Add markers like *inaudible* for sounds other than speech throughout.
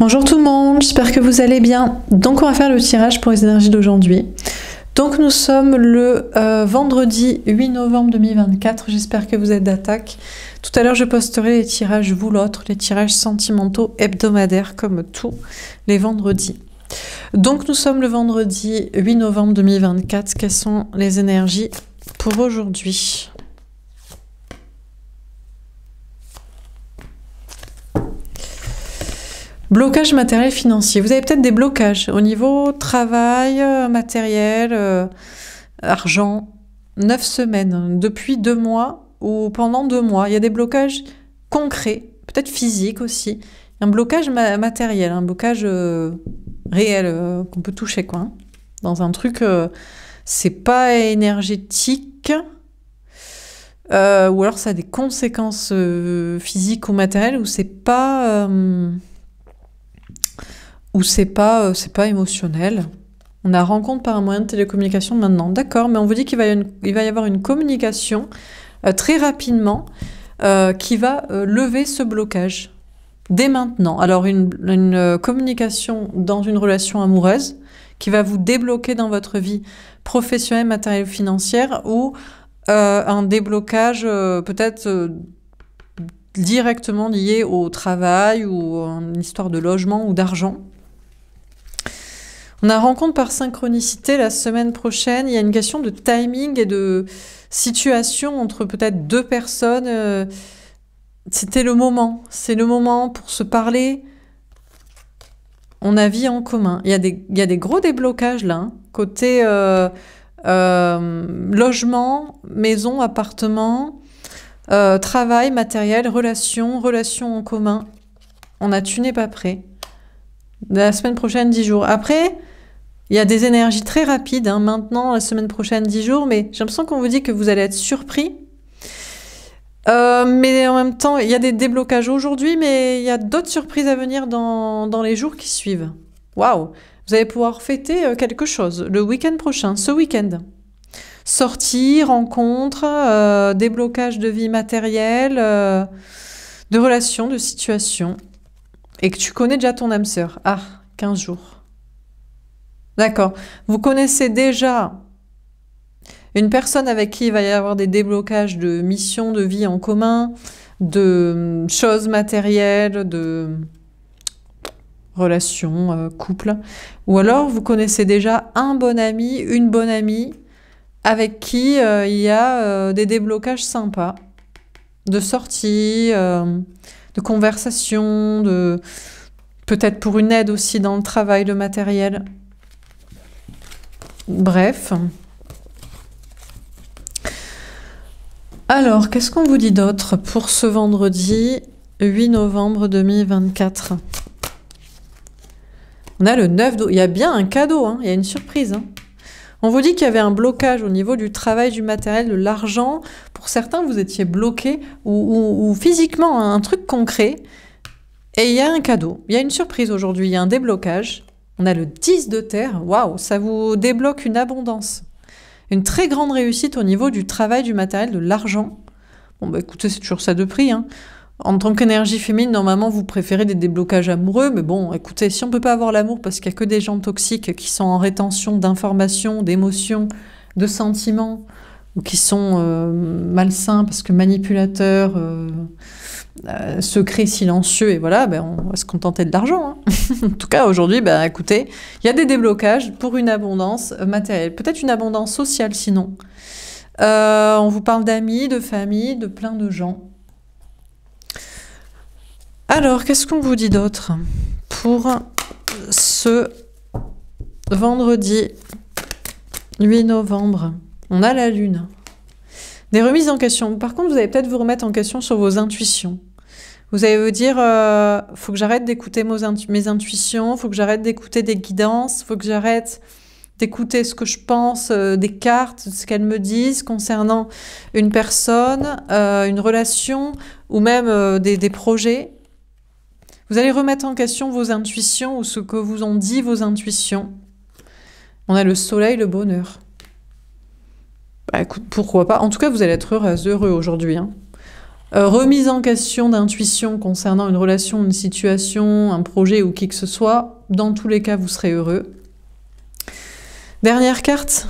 Bonjour tout le monde, j'espère que vous allez bien. Donc on va faire le tirage pour les énergies d'aujourd'hui. Donc nous sommes le euh, vendredi 8 novembre 2024, j'espère que vous êtes d'attaque. Tout à l'heure je posterai les tirages vous l'autre, les tirages sentimentaux hebdomadaires comme tous les vendredis. Donc nous sommes le vendredi 8 novembre 2024, quelles sont les énergies pour aujourd'hui Blocage matériel financier. Vous avez peut-être des blocages au niveau travail, euh, matériel, euh, argent. Neuf semaines, depuis deux mois ou pendant deux mois, il y a des blocages concrets, peut-être physiques aussi. Un blocage matériel, un blocage euh, réel qu'on peut toucher, quoi. Hein. Dans un truc, c'est pas énergétique. ou alors ça a des conséquences physiques ou matérielles ou c'est pas ou c'est pas, euh, c'est pas émotionnel. On a rencontre par un moyen de télécommunication maintenant. D'accord, mais on vous dit qu'il va, va, y avoir une communication euh, très rapidement euh, qui va lever ce blocage dès maintenant. Alors une, communication dans une relation amoureuse qui va vous débloquer dans votre vie professionnelle, matérielle, financière ou un déblocage peut-être directement lié au travail ou une histoire de logement ou d'argent. On a rencontre par synchronicité la semaine prochaine. Il y a une question de timing et de situation entre peut-être deux personnes. Euh, c'était le moment. C'est le moment pour se parler. On a vie en commun. Il y a des, gros déblocages là. Hein. Côté euh, euh, logement, maison, appartement, travail, matériel, relations, relations en commun. On a tu n'es pas prêt. La semaine prochaine, 10 jours. Après, il y a des énergies très rapides, hein, maintenant, la semaine prochaine, 10 jours, mais j'ai l'impression qu'on vous dit que vous allez être surpris. Euh, mais en même temps, il y a des déblocages aujourd'hui, mais il y a d'autres surprises à venir dans, les jours qui suivent. Waouh Vous allez pouvoir fêter euh, quelque chose le week-end prochain, ce week-end. sortir rencontre euh, déblocage de vie matérielle, de relations, de situations. Et que tu connais déjà ton âme sœur. Ah, 15 jours. D'accord. Vous connaissez déjà une personne avec qui il va y avoir des déblocages de missions de vie en commun, de hum, choses matérielles, de relations, euh, couple. Ou alors vous connaissez déjà un bon ami, une bonne amie avec qui euh, il y a euh, des déblocages sympas, de sorties, de conversations, de peut-être pour une aide aussi dans le travail, le matériel. Bref. Alors, qu'est-ce qu'on vous dit d'autre pour ce vendredi 8 novembre 2024 On a le 9... Il y a bien un cadeau, hein il y a une surprise. Hein. on vous dit qu'il y avait un blocage au niveau du travail, du matériel, de l'argent. Pour certains, vous étiez bloqué ou, physiquement hein, un truc concret. Et il y a un cadeau, il y a une surprise aujourd'hui, il y a un déblocage. On a le 10 de terre, waouh, ça vous débloque une abondance. Une très grande réussite au niveau du travail, du matériel, de l'argent. Bon, bah écoutez, c'est toujours ça de prix. Hein. En tant qu'énergie féminine, normalement, vous préférez des déblocages amoureux, mais bon, écoutez, si on peut pas avoir l'amour parce qu'il y a que des gens toxiques qui sont en rétention d'informations, d'émotions, de sentiments, ou qui sont euh, malsains parce que manipulateurs. Euh, euh, secret silencieux et voilà, ben on va se contenter de l'argent. Hein. *laughs* en tout cas, aujourd'hui, ben, écoutez, il y a des déblocages pour une abondance matérielle, peut-être une abondance sociale sinon. Euh, on vous parle d'amis, de famille, de plein de gens. Alors, qu'est-ce qu'on vous dit d'autre pour ce vendredi 8 novembre On a la lune des remises en question. Par contre, vous allez peut-être vous remettre en question sur vos intuitions. Vous allez vous dire, euh, faut que j'arrête d'écouter mes intuitions, faut que j'arrête d'écouter des guidances, faut que j'arrête d'écouter ce que je pense euh, des cartes, ce qu'elles me disent concernant une personne, euh, une relation ou même des, des projets. Vous allez remettre en question vos intuitions ou ce que vous ont dit vos intuitions. On a le soleil, le bonheur. Bah, écoute, pourquoi pas. En tout cas, vous allez être heureux, heureux aujourd'hui. Hein. Euh, remise en question d'intuition concernant une relation, une situation, un projet ou qui que ce soit, dans tous les cas, vous serez heureux. Dernière carte.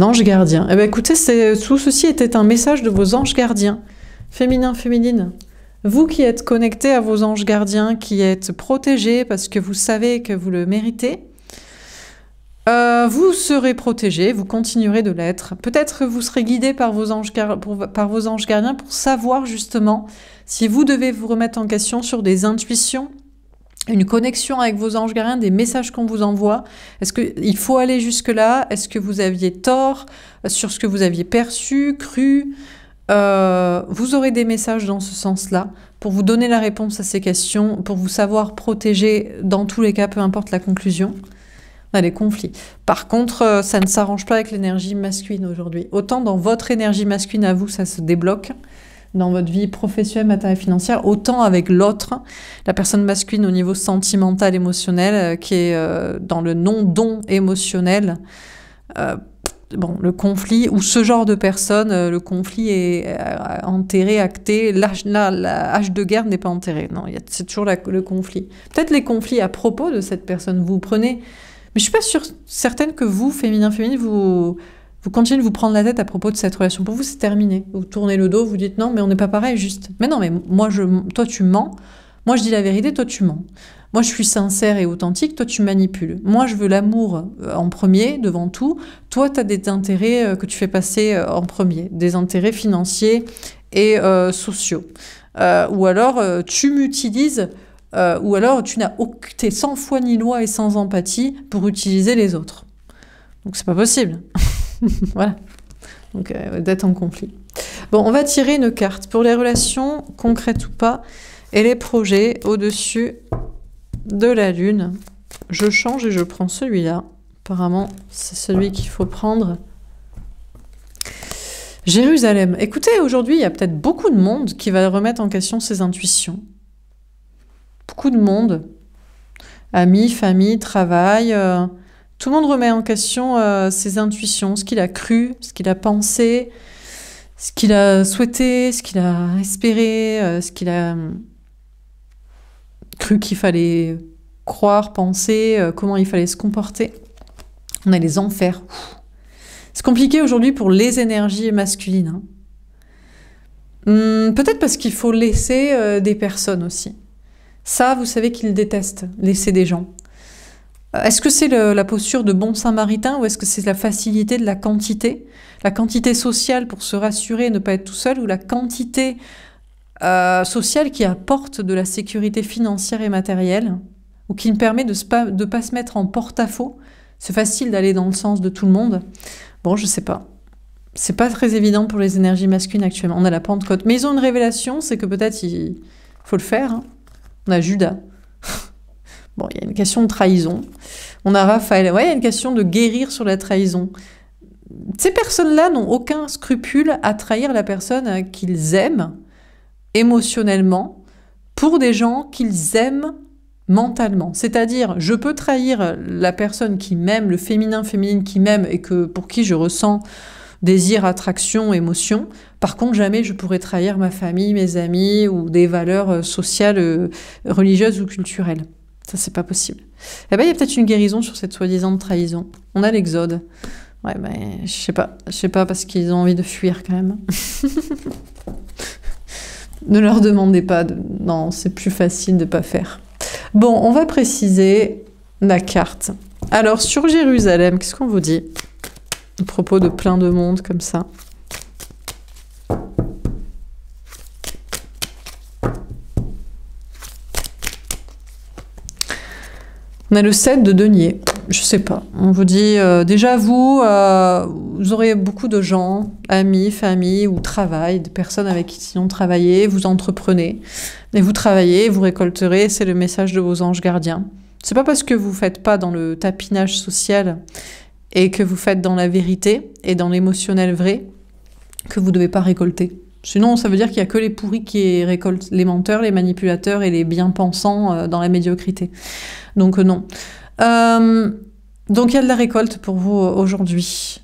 Ange gardien. Eh bien, écoutez, tout ceci était un message de vos anges gardiens, Féminin, féminine vous qui êtes connectés à vos anges gardiens, qui êtes protégés parce que vous savez que vous le méritez, euh, vous serez protégé, vous continuerez de l'être. Peut-être que vous serez guidé par vos, anges par vos anges gardiens pour savoir justement si vous devez vous remettre en question sur des intuitions, une connexion avec vos anges gardiens, des messages qu'on vous envoie. Est-ce qu'il faut aller jusque-là Est-ce que vous aviez tort sur ce que vous aviez perçu, cru euh, vous aurez des messages dans ce sens-là pour vous donner la réponse à ces questions, pour vous savoir protéger dans tous les cas, peu importe la conclusion. On a des conflits. Par contre, euh, ça ne s'arrange pas avec l'énergie masculine aujourd'hui. Autant dans votre énergie masculine à vous, ça se débloque dans votre vie professionnelle, matérielle, financière, autant avec l'autre, la personne masculine au niveau sentimental, émotionnel, euh, qui est dans le non-don émotionnel bon, le conflit ou ce genre de personne, euh, le conflit est euh, enterré, acté. L'âge, la, de guerre n'est pas enterré. Non, c'est toujours le conflit. Peut-être les conflits à propos de cette personne. Vous prenez, mais je suis pas sûre, certaine que vous, féminin, féminine, vous vous continuez de vous prendre la tête à propos de cette relation. Pour vous, c'est terminé. Vous tournez le dos, vous dites non, mais on n'est pas pareil, juste. Mais non, mais moi, je, toi, tu mens. Moi, je dis la vérité, toi, tu mens. Moi, je suis sincère et authentique, toi, tu manipules. Moi, je veux l'amour euh, en premier, devant tout. Toi, tu as des intérêts euh, que tu fais passer euh, en premier, des intérêts financiers et sociaux. ou alors, tu m'utilises ou alors tu n'as t'es sans foi ni loi et sans empathie pour utiliser les autres. Donc c'est pas possible. *laughs* voilà. Donc d'être en conflit. Bon, on va tirer une carte pour les relations concrètes ou pas et les projets au-dessus de la lune. Je change et je prends celui-là. Apparemment, c'est celui qu'il faut prendre. Jérusalem. Écoutez, aujourd'hui, il y a peut-être beaucoup de monde qui va remettre en question ses intuitions. Beaucoup de monde. Amis, famille, travail. Euh, tout le monde remet en question euh, ses intuitions, ce qu'il a cru, ce qu'il a pensé, ce qu'il a souhaité, ce qu'il a espéré, euh, ce qu'il a cru qu'il fallait croire, penser, euh, comment il fallait se comporter. On a les enfers. C'est compliqué aujourd'hui pour les énergies masculines. Hein. Hmm, peut-être parce qu'il faut laisser euh, des personnes aussi. Ça, vous savez qu'ils détestent, laisser des gens. Euh, est-ce que c'est la posture de bon samaritain ou est-ce que c'est la facilité de la quantité La quantité sociale pour se rassurer et ne pas être tout seul ou la quantité social euh, sociale qui apporte de la sécurité financière et matérielle, ou qui me permet de ne pas se mettre en porte-à-faux. C'est facile d'aller dans le sens de tout le monde. Bon, je sais pas. C'est pas très évident pour les énergies masculines actuellement. On a la Pentecôte. Mais ils ont une révélation, c'est que peut-être il faut le faire. Hein. On a Judas. *laughs* bon, il y a une question de trahison. On a Raphaël. Oui, il y a une question de guérir sur la trahison. Ces personnes-là n'ont aucun scrupule à trahir la personne qu'ils aiment émotionnellement pour des gens qu'ils aiment mentalement. C'est-à-dire, je peux trahir la personne qui m'aime, le féminin, féminine qui m'aime et que pour qui je ressens désir, attraction, émotion. Par contre, jamais je pourrais trahir ma famille, mes amis ou des valeurs euh, sociales, euh, religieuses ou culturelles. Ça, c'est pas possible. Eh ben, il y a peut-être une guérison sur cette soi-disant trahison. On a l'exode. Ouais, ben, je sais pas. Je sais pas parce qu'ils ont envie de fuir quand même. *laughs* Ne leur demandez pas de... Non, c'est plus facile de ne pas faire. Bon, on va préciser la carte. Alors, sur Jérusalem, qu'est-ce qu'on vous dit à propos de plein de monde comme ça On a le 7 de denier je sais pas. On vous dit, euh, déjà vous, euh, vous aurez beaucoup de gens, amis, familles, ou travail, des personnes avec qui sinon travaillé, vous entreprenez, mais vous travaillez, vous récolterez, c'est le message de vos anges gardiens. C'est pas parce que vous faites pas dans le tapinage social et que vous faites dans la vérité et dans l'émotionnel vrai que vous devez pas récolter. Sinon, ça veut dire qu'il n'y a que les pourris qui récoltent, les menteurs, les manipulateurs et les bien-pensants euh, dans la médiocrité. Donc non. Euh, donc il y a de la récolte pour vous euh, aujourd'hui.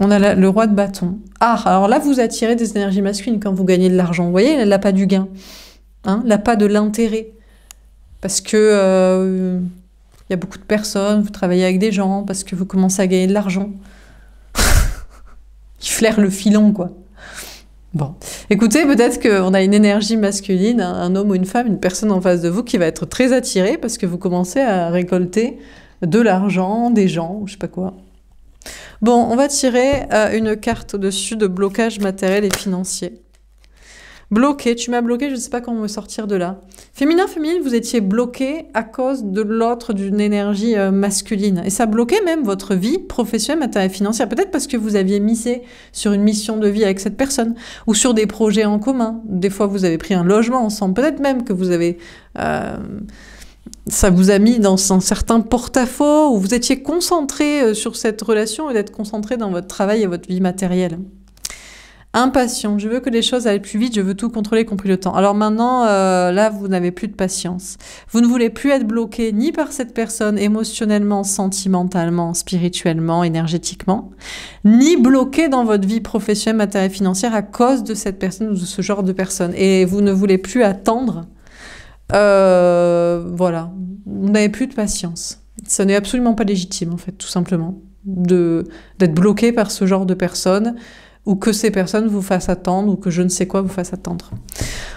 On a le roi de bâton. Ah, alors là, vous attirez des énergies masculines quand vous gagnez de l'argent. Vous voyez, elle n'a pas du gain. Hein, n'a pas de l'intérêt. Parce que... Euh, il y a beaucoup de personnes, vous travaillez avec des gens parce que vous commencez à gagner de l'argent. *laughs* il flaire le filon, quoi. Bon, écoutez, peut-être qu'on a une énergie masculine, un, homme ou une femme, une personne en face de vous qui va être très attirée parce que vous commencez à récolter de l'argent, des gens, je sais pas quoi. Bon, on va tirer euh, une carte au-dessus de blocage matériel et financier. Bloqué, tu m'as bloqué, je ne sais pas comment me sortir de là. Féminin, féminin, vous étiez bloqué à cause de l'autre, d'une énergie euh, masculine. Et ça bloquait même votre vie professionnelle, matérielle, financière. Peut-être parce que vous aviez misé sur une mission de vie avec cette personne ou sur des projets en commun. Des fois, vous avez pris un logement ensemble. Peut-être même que vous avez... Euh, ça vous a mis dans un certain porte-à-faux où vous étiez concentré euh, sur cette relation et d'être concentré dans votre travail et votre vie matérielle. Impatient, je veux que les choses aillent plus vite, je veux tout contrôler, compris le temps. Alors maintenant, euh, là, vous n'avez plus de patience. Vous ne voulez plus être bloqué ni par cette personne émotionnellement, sentimentalement, spirituellement, énergétiquement, ni bloqué dans votre vie professionnelle, matérielle, financière à cause de cette personne ou de ce genre de personne. Et vous ne voulez plus attendre. Euh, voilà, vous n'avez plus de patience. Ce n'est absolument pas légitime, en fait, tout simplement, d'être bloqué par ce genre de personne ou que ces personnes vous fassent attendre, ou que je ne sais quoi vous fasse attendre.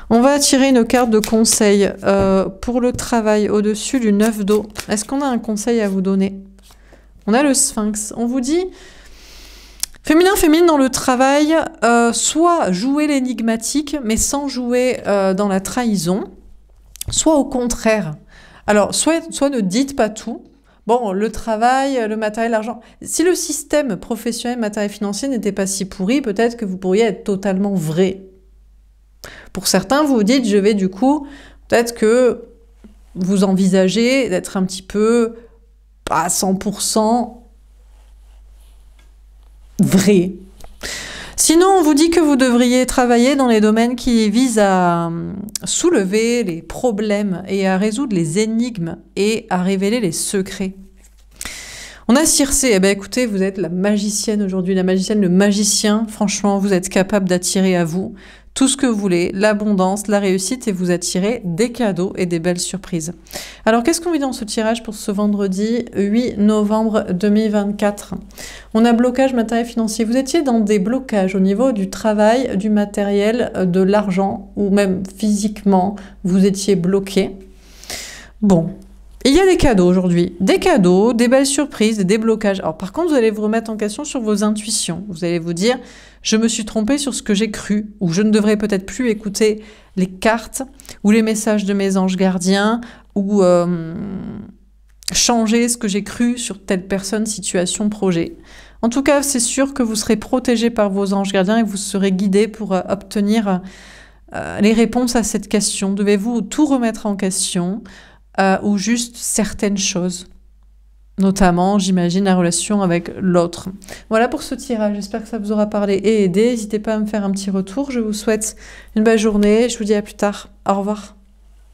On va tirer une carte de conseil euh, pour le travail au-dessus du 9 d'eau. Est-ce qu'on a un conseil à vous donner On a le sphinx. On vous dit, Féminin, féminine dans le travail, euh, soit jouer l'énigmatique, mais sans jouer euh, dans la trahison, soit au contraire. Alors, soit, soit ne dites pas tout, Bon, le travail, le matériel, l'argent. Si le système professionnel, matériel financier n'était pas si pourri, peut-être que vous pourriez être totalement vrai. Pour certains, vous vous dites, je vais du coup, peut-être que vous envisagez d'être un petit peu pas 100% vrai. Sinon, on vous dit que vous devriez travailler dans les domaines qui visent à euh, soulever les problèmes et à résoudre les énigmes et à révéler les secrets. On a Circé. Eh bien, écoutez, vous êtes la magicienne aujourd'hui, la magicienne, le magicien. Franchement, vous êtes capable d'attirer à vous tout ce que vous voulez, l'abondance, la réussite, et vous attirer des cadeaux et des belles surprises. Alors qu'est-ce qu'on vit dans ce tirage pour ce vendredi 8 novembre 2024 On a blocage matériel financier. Vous étiez dans des blocages au niveau du travail, du matériel, de l'argent, ou même physiquement, vous étiez bloqué. Bon, il y a des cadeaux aujourd'hui, des cadeaux, des belles surprises, des blocages. Alors par contre, vous allez vous remettre en question sur vos intuitions. Vous allez vous dire, je me suis trompée sur ce que j'ai cru, ou je ne devrais peut-être plus écouter les cartes ou les messages de mes anges gardiens, ou euh, changer ce que j'ai cru sur telle personne, situation, projet. En tout cas, c'est sûr que vous serez protégé par vos anges gardiens et vous serez guidé pour euh, obtenir euh, les réponses à cette question. Devez-vous tout remettre en question ou juste certaines choses notamment, j'imagine, la relation avec l'autre. Voilà pour ce tirage, j'espère que ça vous aura parlé et aidé. N'hésitez pas à me faire un petit retour, je vous souhaite une belle journée, je vous dis à plus tard, au revoir.